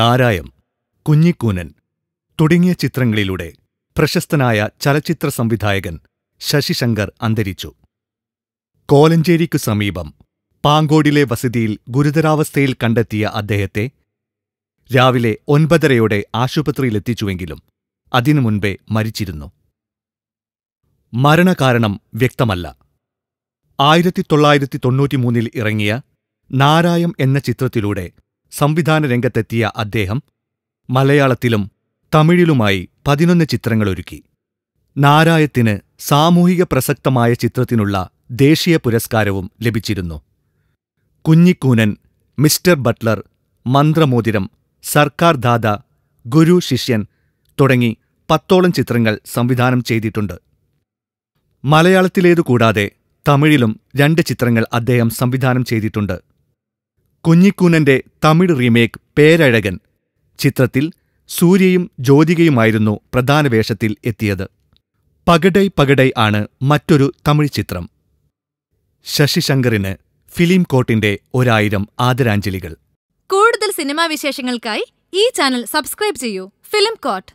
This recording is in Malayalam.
നാരായം കുഞ്ഞിക്കൂനൻ തുടങ്ങിയ ചിത്രങ്ങളിലൂടെ പ്രശസ്തനായ ചലച്ചിത്ര സംവിധായകൻ ശശിശങ്കർ അന്തരിച്ചു കോലഞ്ചേരിക്കു സമീപം പാങ്കോടിലെ വസതിയിൽ ഗുരുതരാവസ്ഥയിൽ കണ്ടെത്തിയ അദ്ദേഹത്തെ രാവിലെ ഒൻപതരയോടെ ആശുപത്രിയിലെത്തിച്ചുവെങ്കിലും അതിനു മുൻപേ മരിച്ചിരുന്നു മരണകാരണം വ്യക്തമല്ല ആയിരത്തി തൊള്ളായിരത്തി തൊണ്ണൂറ്റിമൂന്നിൽ ഇറങ്ങിയ നാരായം എന്ന ചിത്രത്തിലൂടെ സംവിധാന രംഗത്തെത്തിയ അദ്ദേഹം മലയാളത്തിലും തമിഴിലുമായി പതിനൊന്ന് ചിത്രങ്ങളൊരുക്കി നാരായത്തിന് സാമൂഹിക പ്രസക്തമായ ചിത്രത്തിനുള്ള ദേശീയ പുരസ്കാരവും ലഭിച്ചിരുന്നു കുഞ്ഞിക്കൂനൻ മിസ്റ്റർ ബട്ട്ലർ മന്ത്രമോതിരം സർക്കാർ ദാദ ഗുരു ശിഷ്യൻ തുടങ്ങി പത്തോളം ചിത്രങ്ങൾ സംവിധാനം ചെയ്തിട്ടുണ്ട് മലയാളത്തിലേതുകൂടാതെ കൂടാതെ തമിഴിലും രണ്ട് ചിത്രങ്ങൾ അദ്ദേഹം സംവിധാനം ചെയ്തിട്ടുണ്ട് കുഞ്ഞിക്കൂനന്റെ തമിഴ് റീമേക്ക് പേരഴകൻ ചിത്രത്തിൽ സൂര്യയും ജ്യോതികയുമായിരുന്നു പ്രധാന വേഷത്തിൽ എത്തിയത് പകടൈ പകടൈ ആണ് മറ്റൊരു തമിഴ് ചിത്രം ശശിശങ്കറിന് ഫിലിം കോട്ടിന്റെ ഒരായിരം ആദരാഞ്ജലികൾ കൂടുതൽ സിനിമാ വിശേഷങ്ങൾക്കായി ഈ ചാനൽ സബ്സ്ക്രൈബ് ചെയ്യൂ ഫിലിം കോട്ട്